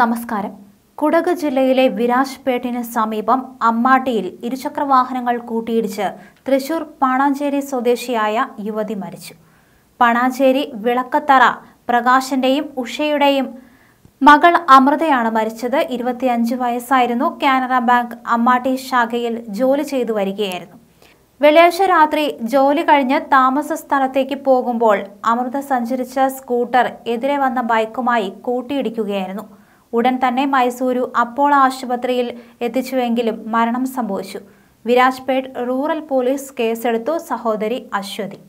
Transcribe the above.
നമസ്കാരം കുടക് ജില്ലയിലെ വിരാജ്പേട്ടിന് സമീപം അമ്മാട്ടിയിൽ ഇരുചക്രവാഹനങ്ങൾ കൂട്ടിയിടിച്ച് തൃശൂർ പാണാഞ്ചേരി സ്വദേശിയായ യുവതി മരിച്ചു പാണാഞ്ചേരി വിളക്കത്തറ പ്രകാശന്റെയും ഉഷയുടെയും മകൾ അമൃതയാണ് മരിച്ചത് ഇരുപത്തിയഞ്ച് വയസ്സായിരുന്നു കാനറ ബാങ്ക് അമ്മാട്ടി ശാഖയിൽ ജോലി ചെയ്തു വരികയായിരുന്നു വെള്ളിയാഴ്ച രാത്രി ജോലി കഴിഞ്ഞ് താമസ സ്ഥലത്തേക്ക് പോകുമ്പോൾ അമൃത സഞ്ചരിച്ച സ്കൂട്ടർ എതിരെ വന്ന ബൈക്കുമായി കൂട്ടിയിടിക്കുകയായിരുന്നു ഉടൻ തന്നെ മൈസൂരു അപ്പോൾ ആശുപത്രിയിൽ എത്തിച്ചുവെങ്കിലും മരണം സംഭവിച്ചു വിരാജ്പേട്ട് റൂറൽ പോലീസ് കേസെടുത്തു സഹോദരി അശ്വതി